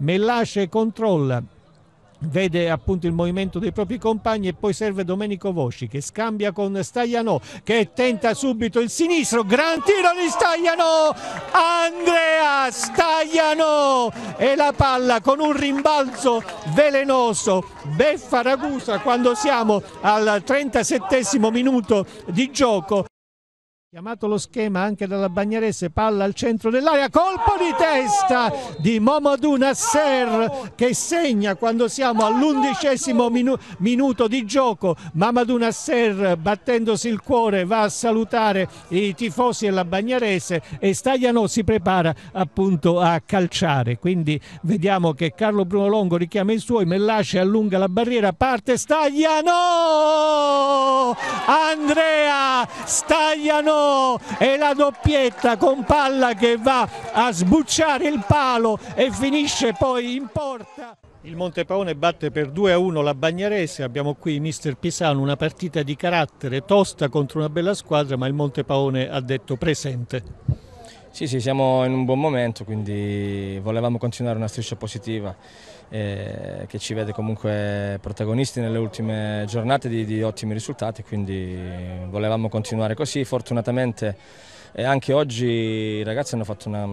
Mellace controlla vede appunto il movimento dei propri compagni e poi serve Domenico Vosci che scambia con Stagliano che tenta subito il sinistro gran tiro di Stagliano Andrea Stagliano e la palla con un rimbalzo velenoso beffa Ragusa quando siamo al 37 minuto di gioco Chiamato lo schema anche dalla Bagnarese, palla al centro dell'area, colpo di testa di Momodou Nasser che segna quando siamo all'undicesimo minu minuto di gioco. Mamadou Nasser battendosi il cuore va a salutare i tifosi della Bagnarese e Stagliano si prepara appunto a calciare. Quindi vediamo che Carlo Bruno Longo richiama i suoi, Mellace allunga la barriera, parte Stagliano! Andrea Stagliano! e la doppietta con palla che va a sbucciare il palo e finisce poi in porta. Il Montepaone batte per 2-1 a la Bagnarese, abbiamo qui mister Pisano, una partita di carattere tosta contro una bella squadra, ma il Montepaone ha detto presente. Sì, sì, siamo in un buon momento, quindi volevamo continuare una striscia positiva eh, che ci vede comunque protagonisti nelle ultime giornate di, di ottimi risultati, quindi volevamo continuare così. Fortunatamente eh, anche oggi i ragazzi hanno fatto una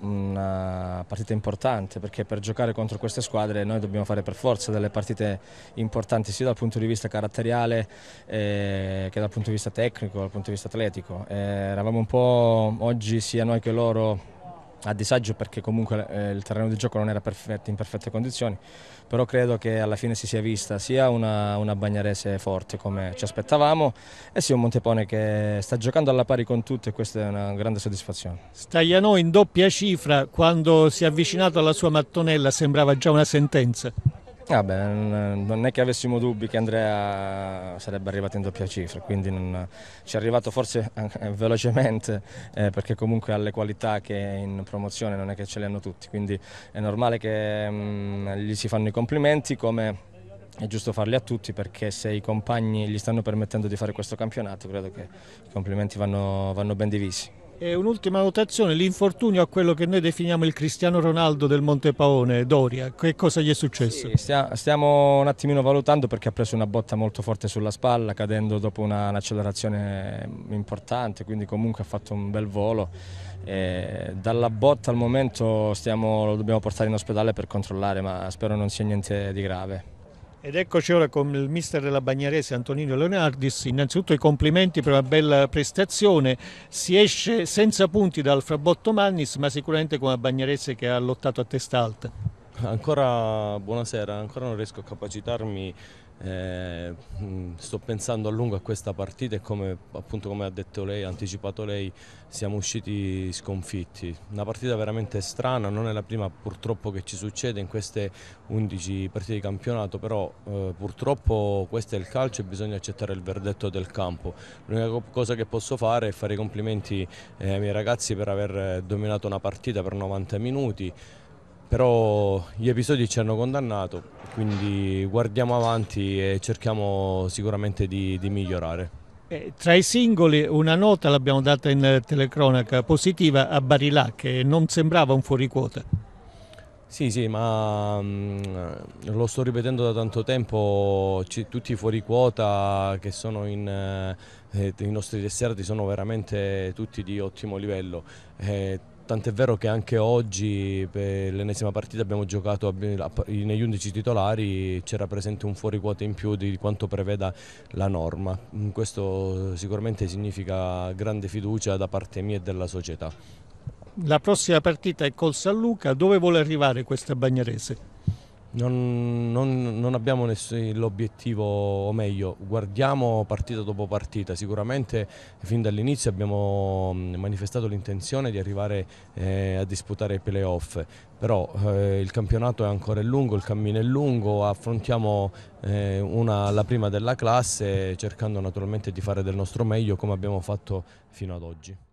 una partita importante perché per giocare contro queste squadre noi dobbiamo fare per forza delle partite importanti sia dal punto di vista caratteriale eh, che dal punto di vista tecnico, dal punto di vista atletico. Eh, eravamo un po' oggi sia noi che loro a disagio perché comunque eh, il terreno di gioco non era perfetto, in perfette condizioni, però credo che alla fine si sia vista sia una, una Bagnarese forte come ci aspettavamo e sia un Montepone che sta giocando alla pari con tutti e questa è una grande soddisfazione. Stagliano in doppia cifra quando si è avvicinato alla sua mattonella sembrava già una sentenza. Ah non è che avessimo dubbi che Andrea sarebbe arrivato in doppia cifra, quindi non, ci è arrivato forse eh, velocemente eh, perché comunque ha le qualità che in promozione non è che ce le hanno tutti, quindi è normale che mh, mm, gli si fanno i complimenti come è giusto farli a tutti perché se i compagni gli stanno permettendo di fare questo campionato credo che i complimenti vanno, vanno ben divisi. E un'ultima notazione, l'infortunio a quello che noi definiamo il Cristiano Ronaldo del Montepaone, Doria, che cosa gli è successo? Sì, stiamo un attimino valutando perché ha preso una botta molto forte sulla spalla, cadendo dopo un'accelerazione importante, quindi comunque ha fatto un bel volo. E dalla botta al momento stiamo, lo dobbiamo portare in ospedale per controllare, ma spero non sia niente di grave. Ed eccoci ora con il mister della Bagnarese Antonino Leonardis. Innanzitutto i complimenti per una bella prestazione. Si esce senza punti dal Frabotto Mannis, ma sicuramente con la Bagnarese che ha lottato a testa alta. Ancora buonasera, ancora non riesco a capacitarmi eh, mm, sto pensando a lungo a questa partita e come, appunto, come ha detto lei, ha anticipato lei, siamo usciti sconfitti. Una partita veramente strana, non è la prima purtroppo che ci succede in queste 11 partite di campionato, però eh, purtroppo questo è il calcio e bisogna accettare il verdetto del campo. L'unica cosa che posso fare è fare i complimenti eh, ai miei ragazzi per aver dominato una partita per 90 minuti però gli episodi ci hanno condannato, quindi guardiamo avanti e cerchiamo sicuramente di, di migliorare. Eh, tra i singoli una nota l'abbiamo data in eh, telecronaca positiva a Barilà che non sembrava un fuoriquota. Sì, sì, ma mh, mm, lo sto ripetendo da tanto tempo, tutti i quota che sono in, eh, eh, i nostri tesserati sono veramente tutti di ottimo livello. Eh, tant'è vero che anche oggi per l'ennesima partita abbiamo giocato negli 11 titolari, c'era presente un fuori quota in più di quanto preveda la norma. Mm, questo sicuramente significa grande fiducia da parte mia e della società. La prossima partita è col San Luca, dove vuole arrivare questa Bagnarese? Non, non, non, abbiamo l'obiettivo, o meglio, guardiamo partita dopo partita. Sicuramente fin dall'inizio abbiamo mm, manifestato l'intenzione di arrivare eh, a disputare i playoff, però eh, il campionato è ancora lungo, il cammino è lungo, affrontiamo eh, una, la prima della classe cercando naturalmente di fare del nostro meglio come abbiamo fatto fino ad oggi.